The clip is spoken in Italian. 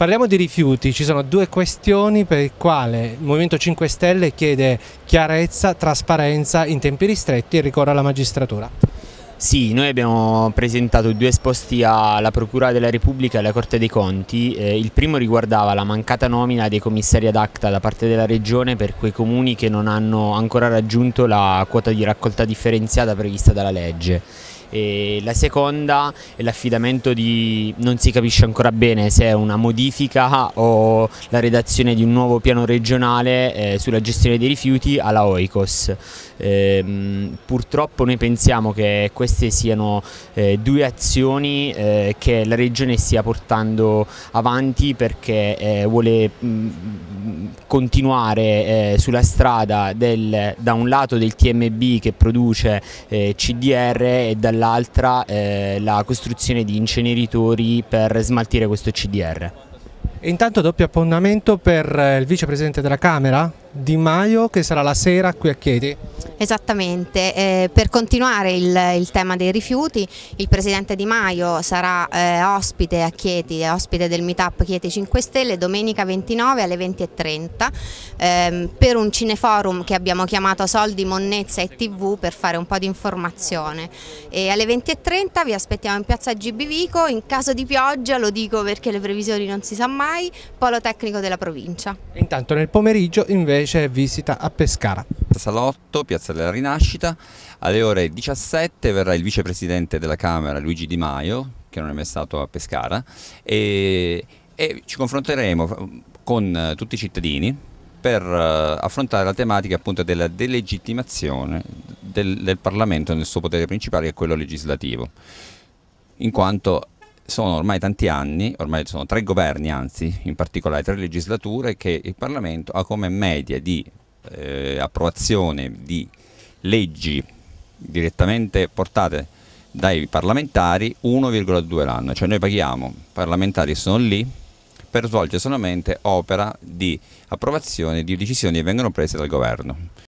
Parliamo di rifiuti, ci sono due questioni per le quali il Movimento 5 Stelle chiede chiarezza, trasparenza in tempi ristretti e ricorre alla magistratura. Sì, noi abbiamo presentato due esposti alla Procura della Repubblica e alla Corte dei Conti. Eh, il primo riguardava la mancata nomina dei commissari ad acta da parte della Regione per quei comuni che non hanno ancora raggiunto la quota di raccolta differenziata prevista dalla legge e la seconda è l'affidamento di, non si capisce ancora bene se è una modifica o la redazione di un nuovo piano regionale eh, sulla gestione dei rifiuti alla OICOS. Eh, purtroppo noi pensiamo che queste siano eh, due azioni eh, che la regione stia portando avanti perché eh, vuole... Mh, mm, continuare eh, sulla strada del, da un lato del TMB che produce eh, CDR e dall'altra eh, la costruzione di inceneritori per smaltire questo CDR. intanto doppio appuntamento per eh, il vicepresidente della Camera Di Maio che sarà la sera qui a Chieti. Esattamente, eh, per continuare il, il, tema dei rifiuti il Presidente Di Maio sarà eh, ospite a Chieti, ospite del meetup Chieti 5 Stelle domenica 29 alle 20.30 ehm, per un cineforum che abbiamo chiamato Soldi, Monnezza e TV per fare un po' di informazione e alle 20.30 vi aspettiamo in piazza Gibivico, in caso di pioggia lo dico perché le previsioni non si sa mai, polo tecnico della provincia. Intanto nel pomeriggio invece visita a Pescara. Rap Salotto, Piazza della Rinascita. Alle ore 17 verrà il vicepresidente della Camera Luigi Di Maio, che non è mai stato a Pescara, e, e ci confronteremo con tutti i cittadini per eh, affrontare la tematica appunto della delegittimazione del, del Parlamento nel suo potere principale, che è quello legislativo, in quanto sono ormai tanti anni, ormai sono tre governi anzi, in particolare tre legislature, che il Parlamento ha come media di eh, approvazione di leggi direttamente portate dai parlamentari 1,2 l'anno, cioè noi paghiamo, i parlamentari sono lì per svolgere solamente opera di approvazione di decisioni che vengono prese dal governo.